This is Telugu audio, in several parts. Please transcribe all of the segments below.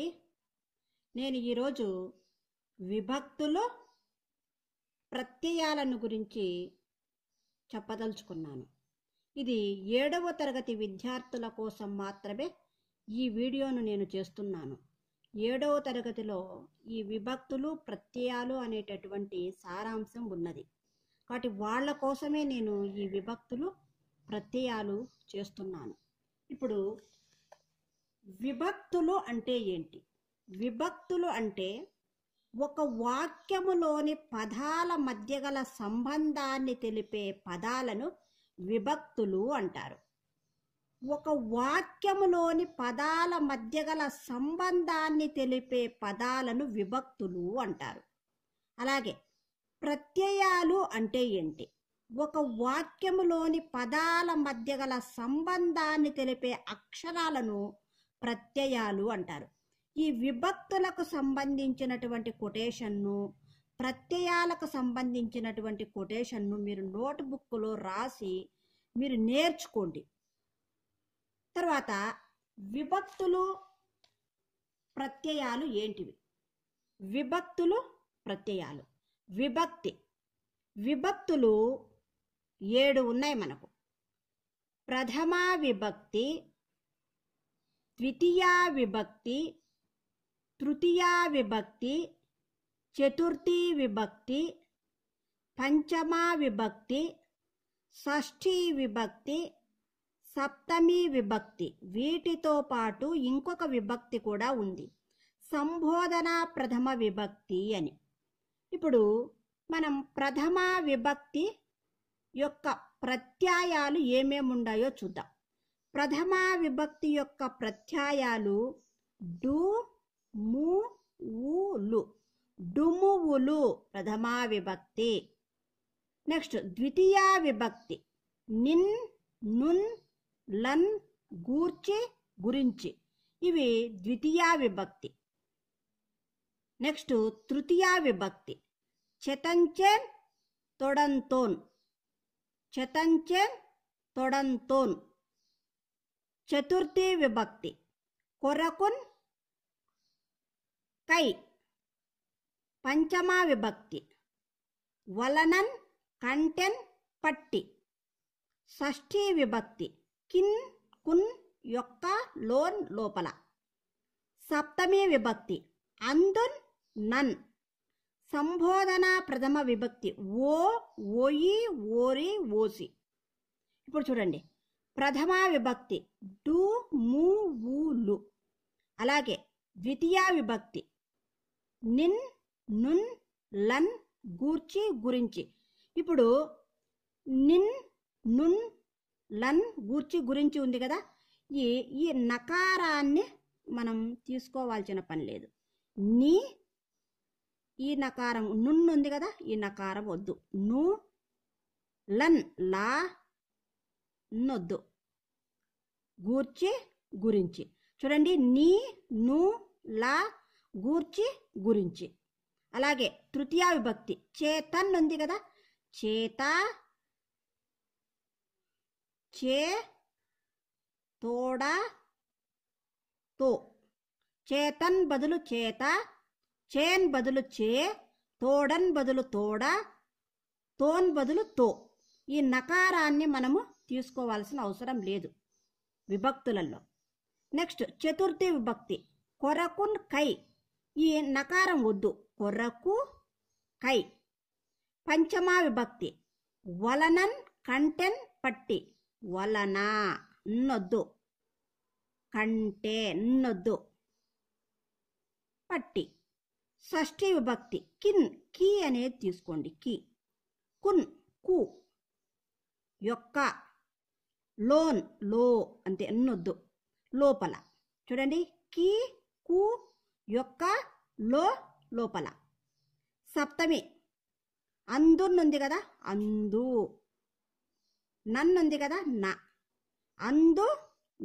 అండి నేను ఈరోజు విభక్తులు ప్రత్యయాలను గురించి చెప్పదలుచుకున్నాను ఇది ఏడవ తరగతి విద్యార్థుల కోసం మాత్రమే ఈ వీడియోను నేను చేస్తున్నాను ఏడవ తరగతిలో ఈ విభక్తులు ప్రత్యయాలు అనేటటువంటి సారాంశం ఉన్నది కాబట్టి వాళ్ళ కోసమే నేను ఈ విభక్తులు ప్రత్యయాలు చేస్తున్నాను ఇప్పుడు విభక్తులు అంటే ఏంటి విభక్తులు అంటే ఒక వాక్యములోని పదాల మధ్య గల సంబంధాన్ని తెలిపే పదాలను విభక్తులు అంటారు ఒక వాక్యములోని పదాల మధ్య గల సంబంధాన్ని తెలిపే పదాలను విభక్తులు అంటారు అలాగే ప్రత్యయాలు అంటే ఏంటి ఒక వాక్యములోని పదాల మధ్య గల సంబంధాన్ని తెలిపే అక్షరాలను ప్రత్యయాలు అంటారు ఈ విభక్తులకు సంబంధించినటువంటి కొటేషన్ను ప్రత్యయాలకు సంబంధించినటువంటి కొటేషన్ను మీరు నోట్బుక్లో రాసి మీరు నేర్చుకోండి తర్వాత విభక్తులు ప్రత్యయాలు ఏంటివి విభక్తులు ప్రత్యయాలు విభక్తి విభక్తులు ఏడు ఉన్నాయి మనకు ప్రథమా విభక్తి ద్వితీయా విభక్తి తృతీయా విభక్తి చతుర్థీ విభక్తి పంచమా విభక్తి షష్ఠీ విభక్తి సప్తమి విభక్తి వీటితో పాటు ఇంకొక విభక్తి కూడా ఉంది సంబోధన ప్రథమ విభక్తి అని ఇప్పుడు మనం ప్రథమ విభక్తి యొక్క ప్రత్యాయాలు ఏమేమి ఉండాయో చూద్దాం ప్రథమ విభక్తి యొక్క ప్రత్యాయాలు డు ము ఊలు డుమువులు ప్రథమా విభక్తి నెక్స్ట్ ద్వితీయ విభక్తి నిన్ నున్ లన్ గూర్చి గురించి ఇవి ద్వితీయ విభక్తి నెక్స్ట్ తృతీయ విభక్తి చెతంచెన్ తొడంతోన్ చెతంచెన్ తొడంతోన్ చతుర్థి విభక్తి కొరకున్ కై పంచమా విభక్తి వలనన్ కంటెన్ పట్టి షష్ఠి విభక్తి కిన్ కున్ యొక్క లోన్ లోపల సప్తమి విభక్తి అందున్ నన్ సంబోధన ప్రథమ విభక్తి ఓ ఓయి ఓరి ఓసి ఇప్పుడు చూడండి ప్రథమా విభక్తి డు ము ఊలు అలాగే ద్వితీయ విభక్తి నిన్ నున్ లన్ గూర్చి గురించి ఇప్పుడు నిన్ నున్ లన్ గూర్చి గురించి ఉంది కదా ఈ ఈ నకారాన్ని మనం తీసుకోవాల్సిన పని లేదు నీ ఈ నకారం నున్ ఉంది కదా ఈ నకారం వద్దు ను లన్ లా నొద్దు గూర్చి గురించి చూడండి నీ ను లా గూర్చి గురించి అలాగే తృతీయ విభక్తి చేతన్ ఉంది కదా చేత చే తోడ తో చేతన్ బదులు చేత చేన్ బదులు చే తోడన్ బదులు తోడ తోన్ బదులు తో ఈ నకారాన్ని మనము తీసుకోవాల్సిన అవసరం లేదు విభక్తులలో నెక్స్ట్ చతుర్థి విభక్తి కొరకున్ కై ఈ నకారం వద్దు కొరకు కై పంచమా విభక్తి వలనన్ కంటెన్ పట్టి వలనా నొద్దు కంటే నొద్దు పట్టి షష్ఠి విభక్తి కిన్ కీ అనేది తీసుకోండి కీ కున్ కు యొక్క లోన్ లో అంటే ఎన్నొద్దు లోపల చూడండి కి కు యొక్క లో లోపల సప్తమి అందునుంది కదా అందు నన్నుంది కదా నా అందు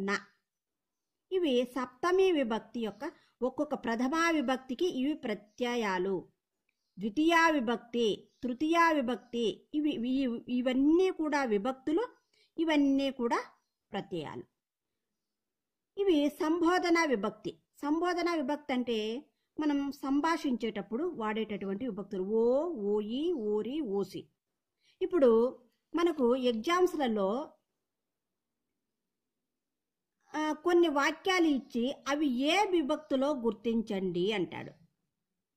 నా ఇవి సప్తమి విభక్తి యొక్క ఒక్కొక్క ప్రథమా విభక్తికి ఇవి ప్రత్యయాలు ద్వితీయ విభక్తి తృతీయ విభక్తి ఇవి ఇవన్నీ కూడా విభక్తులు ఇవన్నీ కూడా ప్రత్యయాలు ఇవి సంబోధన విభక్తి సంబోధన విభక్తి అంటే మనం సంభాషించేటప్పుడు వాడేటటువంటి విభక్తులు ఓ ఓయి ఓరి ఓసి ఇప్పుడు మనకు ఎగ్జామ్స్లలో కొన్ని వాక్యాలు ఇచ్చి అవి ఏ విభక్తిలో గుర్తించండి అంటాడు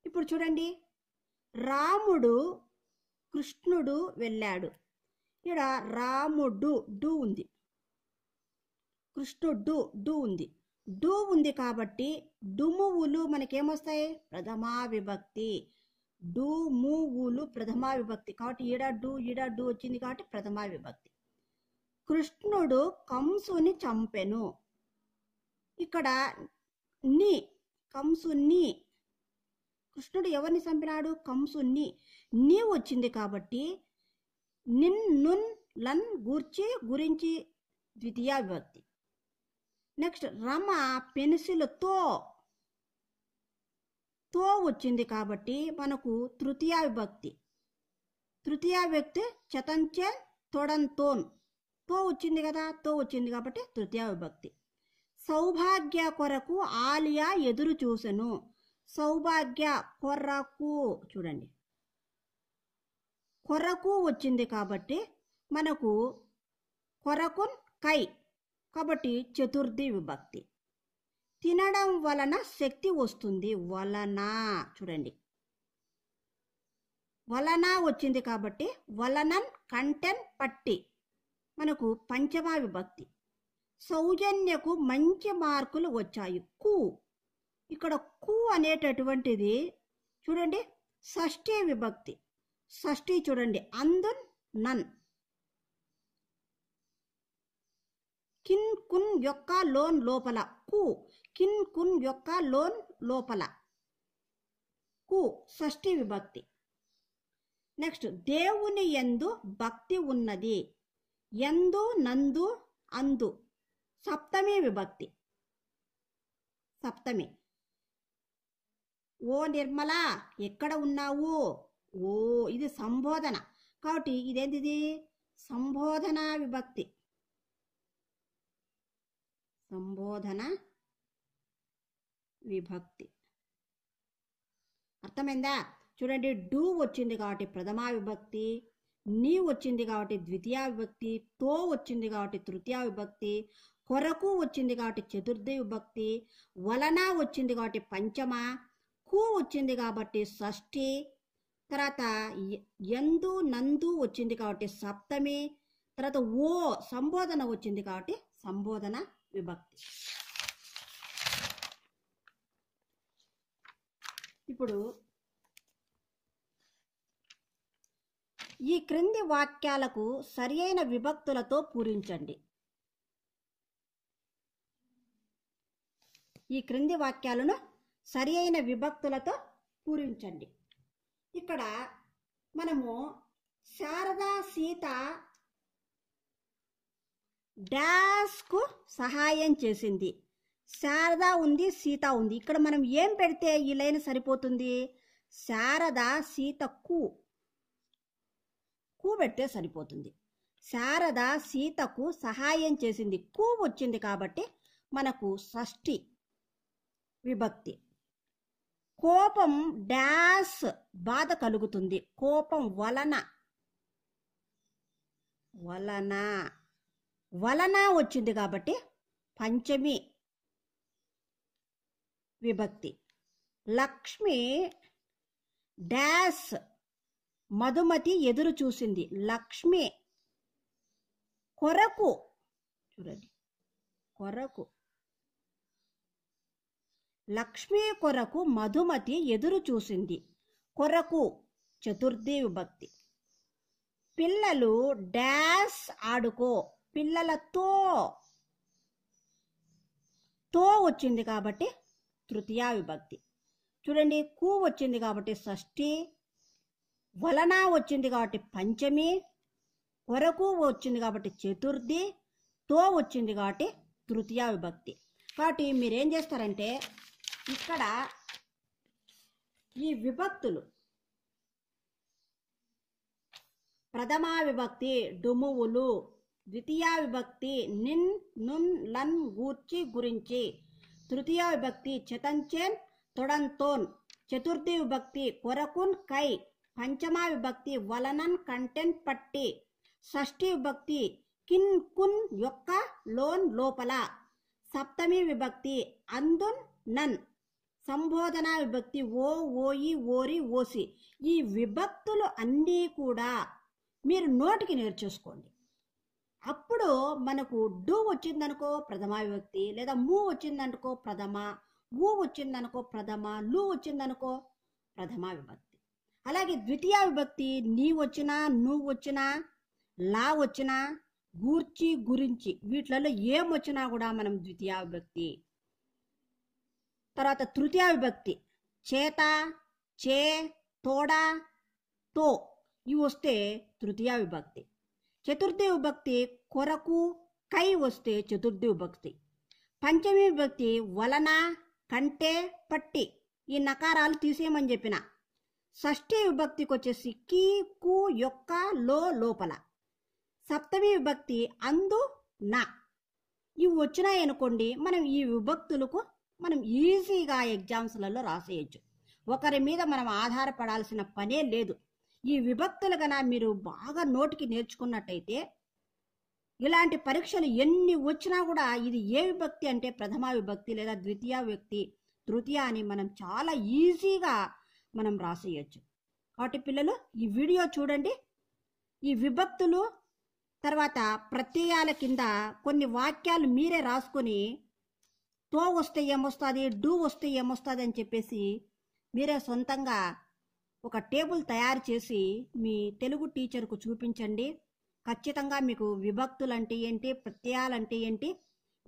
ఇప్పుడు చూడండి రాముడు కృష్ణుడు వెళ్ళాడు ఇక్కడ రాముడు డు ఉంది కృష్ణుడు డు ఉంది డు ఉంది కాబట్టి డుమువులు మనకేమొస్తాయి ప్రథమా విభక్తి డుమువులు ప్రథమా విభక్తి కాబట్టి ఈడ డు ఈడ డు వచ్చింది కాబట్టి ప్రథమా విభక్తి కృష్ణుడు కంసుని చంపెను ఇక్కడ ని కంసుని కృష్ణుడు ఎవరిని చంపినాడు కంసుని నీ వచ్చింది కాబట్టి నిన్ నున్ లన్ గూర్చి గురించి ద్వితీయ విభక్తి నెక్స్ట్ రమ పెన్సిల్తో తో వచ్చింది కాబట్టి మనకు తృతీయ విభక్తి తృతీయ వ్యక్తి చతంచే తొడంతోన్ తో వచ్చింది కదా తో వచ్చింది కాబట్టి తృతీయ విభక్తి సౌభాగ్య కొరకు ఆలియా ఎదురు చూసెను సౌభాగ్య కొరకు చూడండి కొరకు వచ్చింది కాబట్టి మనకు కొరకున్ కై కాబట్టి చతుర్థి విభక్తి తినడం వలన శక్తి వస్తుంది వలన చూడండి వలన వచ్చింది కాబట్టి వలనన్ కంటెన్ పట్టి మనకు పంచమ విభక్తి సౌజన్యకు మంచి మార్కులు వచ్చాయి కు ఇక్కడ కు అనేటటువంటిది చూడండి షష్ఠీ విభక్తి షష్ఠి చూడండి అందున్ నన్ కిన్ కున్ యొక్క లోన్ లోపల కు కిన్ కున్ యొక్క లోన్ లోపల కు షష్ఠి విభక్తి నెక్స్ట్ దేవుని ఎందు భక్తి ఉన్నది ఎందు నందు అందు సప్తమి విభక్తి సప్తమి ఓ నిర్మల ఎక్కడ ఉన్నావు ఓ ఇది సంబోధన కాబట్టి ఇదేంటిది సంబోధన విభక్తి సంబోధన విభక్తి అర్థమైందా చూడండి డూ వచ్చింది కాబట్టి ప్రథమ విభక్తి నీ వచ్చింది కాబట్టి ద్వితీయ విభక్తి తో వచ్చింది కాబట్టి తృతీయ విభక్తి కొరకు వచ్చింది కాబట్టి చతుర్థ విభక్తి వలన వచ్చింది కాబట్టి పంచమ కు వచ్చింది కాబట్టి షష్ఠి తర్వాత ఎందు నందు వచ్చింది కాబట్టి సప్తమి తర్వాత ఓ సంబోధన వచ్చింది కాబట్టి సంబోధన విభక్తి ఇప్పుడు ఈ క్రింది వాక్యాలకు సరియైన విభక్తులతో పూరించండి ఈ క్రింది వాక్యాలను సరియైన విభక్తులతో పూరించండి ఇక్కడ మనము శారదా సీత డాష్కు సహాయం చేసింది శారద ఉంది సీత ఉంది ఇక్కడ మనం ఏం పెడితే ఈ లైన్ సరిపోతుంది శారద సీతకు కూ పెడితే సరిపోతుంది శారద సీతకు సహాయం చేసింది కూ వచ్చింది కాబట్టి మనకు షష్ఠి విభక్తి కోపం డాష్ బాధ కలుగుతుంది కోపం వలన వలన వలన వచ్చింది కాబట్టి పంచమి విభక్తి లక్ష్మి డాష్ మధుమతి ఎదురు చూసింది లక్ష్మి కొరకు చూడండి కొరకు లక్ష్మీ కొరకు మధుమతి ఎదురు చూసింది కొరకు చతుర్థి విభక్తి పిల్లలు డాస్ ఆడుకో పిల్లలతో తో వచ్చింది కాబట్టి తృతీయ విభక్తి చూడండి కు వచ్చింది కాబట్టి షష్ఠి వలన వచ్చింది కాబట్టి పంచమి కొరకు వచ్చింది కాబట్టి చతుర్థి తో వచ్చింది కాబట్టి తృతీయ విభక్తి కాబట్టి మీరేం చేస్తారంటే ఇక్కడ ఈ విభక్తులు ప్రథమా విభక్తి డుమువులు ద్వితీయ విభక్తి నిన్ నున్ లన్ గూర్చి గురించి తృతీయ విభక్తి చతంచేన్ తొడంతోన్ చతుర్థి విభక్తి కొరకున్ కై పంచమ విభక్తి వలనన్ కంటెంట్ పట్టి షష్ఠి విభక్తి కిన్ కున్ యొక్క లోన్ లోపల సప్తమి విభక్తి అందున్ నన్ సంబోధన విభక్తి ఓ ఓయి ఓరి ఓసి ఈ విభక్తులు అన్నీ కూడా మీరు నోటికి నేర్చేసుకోండి అప్పుడు మనకు డు వచ్చిందనుకో ప్రథమ విభక్తి లేదా మూ వచ్చిందనుకో ప్రథమ ఊ వచ్చిందనుకో ప్రథమ లు వచ్చిందనుకో ప్రథమ విభక్తి అలాగే ద్వితీయ విభక్తి నీ వచ్చినా నువ్వు వచ్చినా లా వచ్చినా గూర్చి గురించి వీటిలలో ఏమొచ్చినా కూడా మనం ద్వితీయ విభక్తి తర్వాత తృతీయ విభక్తి చేత చే తోడ తో ఇవి వస్తే తృతీయ విభక్తి చతుర్థి విభక్తి కొరకు కై వస్తే చతుర్థి విభక్తి పంచమి విభక్తి వలన కంటే పట్టి ఈ నకారాలు తీసేయమని చెప్పిన షష్ఠీ విభక్తికి వచ్చేసి కీ కు యొక్క లో లోపల సప్తమి విభక్తి అందు నా ఇవి వచ్చినాయనుకోండి మనం ఈ విభక్తులకు మనం ఈజీగా ఎగ్జామ్స్లలో రాసేయచ్చు ఒకరి మీద మనం ఆధారపడాల్సిన పనే లేదు ఈ విభక్తులు కన మీరు బాగా నోటికి నేర్చుకున్నట్టయితే ఇలాంటి పరీక్షలు ఎన్ని వచ్చినా కూడా ఇది ఏ విభక్తి అంటే ప్రథమ విభక్తి లేదా ద్వితీయ వ్యక్తి తృతీయ అని మనం చాలా ఈజీగా మనం రాసేయచ్చు కాబట్టి పిల్లలు ఈ వీడియో చూడండి ఈ విభక్తులు తర్వాత ప్రత్యయాల కింద కొన్ని వాక్యాలు మీరే రాసుకొని తో వస్తే ఏమొస్తుంది డూ వస్తే ఏమొస్తుంది అని చెప్పేసి మీరే సొంతంగా ఒక టేబుల్ తయారు చేసి మీ తెలుగు టీచర్కు చూపించండి ఖచ్చితంగా మీకు విభక్తులు అంటే ఏంటి ప్రత్యయాలంటే ఏంటి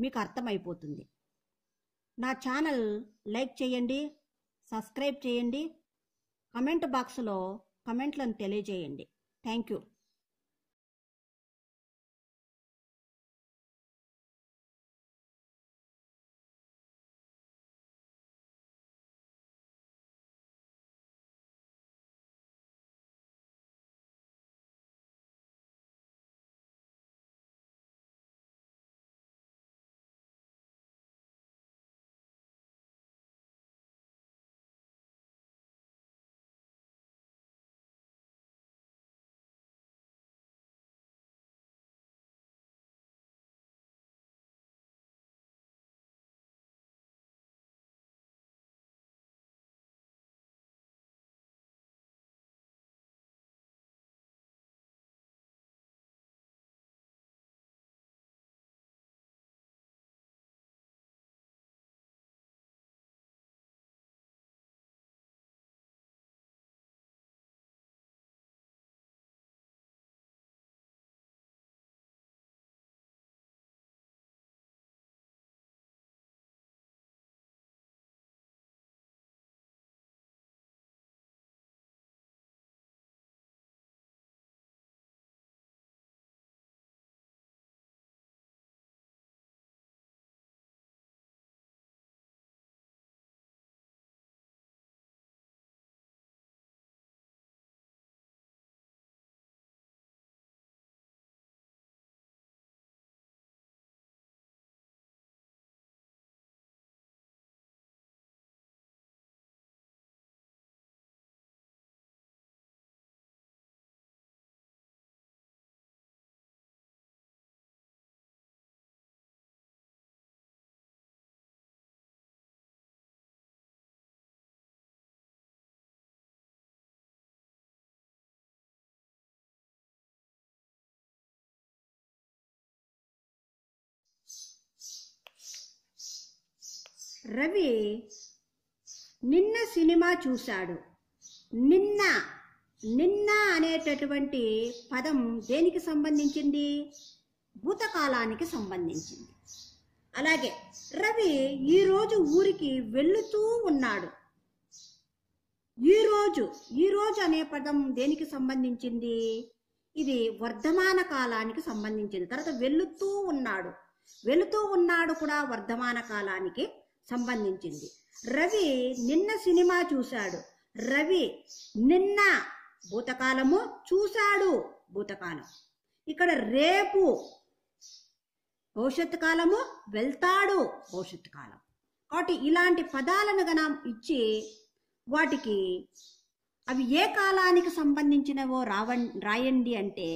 మీకు అర్థమైపోతుంది నా ఛానల్ లైక్ చేయండి సబ్స్క్రైబ్ చేయండి కమెంట్ బాక్స్లో కమెంట్లను తెలియజేయండి థ్యాంక్ యూ రవి నిన్న సినిమా చూశాడు నిన్న నిన్న అనేటటువంటి పదం దేనికి సంబంధించింది భూతకాలానికి సంబంధించింది అలాగే రవి ఈరోజు ఊరికి వెళ్ళుతూ ఉన్నాడు ఈరోజు ఈరోజు అనే పదం దేనికి సంబంధించింది ఇది వర్ధమాన కాలానికి సంబంధించింది తర్వాత వెళుతూ ఉన్నాడు వెళుతూ ఉన్నాడు కూడా వర్ధమాన కాలానికి సంబంధించింది రవి నిన్న సినిమా చూశాడు రవి నిన్న భూతకాలము చూశాడు భూతకాలం ఇక్కడ రేపు భవిష్యత్ కాలము వెళ్తాడు భవిష్యత్ కాలం కాబట్టి ఇలాంటి పదాలను గన ఇచ్చి వాటికి అవి ఏ కాలానికి సంబంధించినవో రావ రాయండి అంటే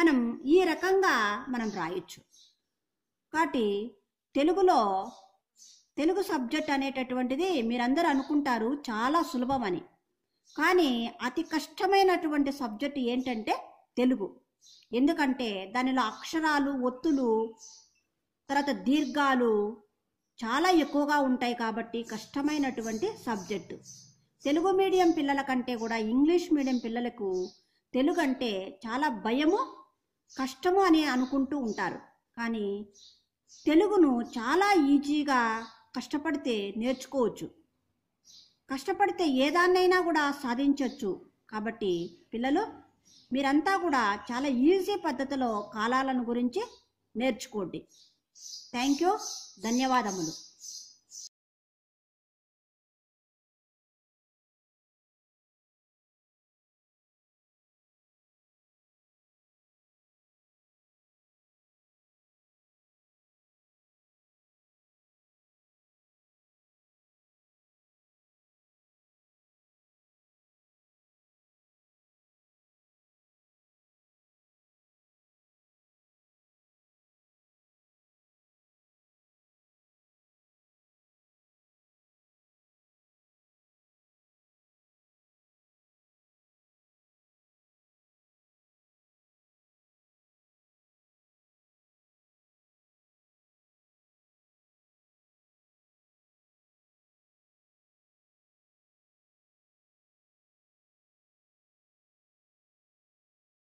మనం ఈ రకంగా మనం రాయొచ్చు కాబట్టి తెలుగులో తెలుగు సబ్జెక్ట్ అనేటటువంటిది మీరందరూ అనుకుంటారు చాలా సులభం అని కానీ అతి కష్టమైనటువంటి సబ్జెక్ట్ ఏంటంటే తెలుగు ఎందుకంటే దానిలో అక్షరాలు ఒత్తులు తర్వాత దీర్ఘాలు చాలా ఎక్కువగా ఉంటాయి కాబట్టి కష్టమైనటువంటి సబ్జెక్టు తెలుగు మీడియం పిల్లల కంటే కూడా ఇంగ్లీష్ మీడియం పిల్లలకు తెలుగు అంటే చాలా భయము కష్టము అని అనుకుంటూ ఉంటారు కానీ తెలుగును చాలా ఈజీగా కష్టపడితే నేర్చుకోవచ్చు కష్టపడితే ఏదాన్నైనా కూడా సాధించవచ్చు కాబట్టి పిల్లలు మీరంతా కూడా చాలా ఈజీ పద్ధతిలో కాలాలను గురించి నేర్చుకోండి థ్యాంక్ యూ ధన్యవాదములు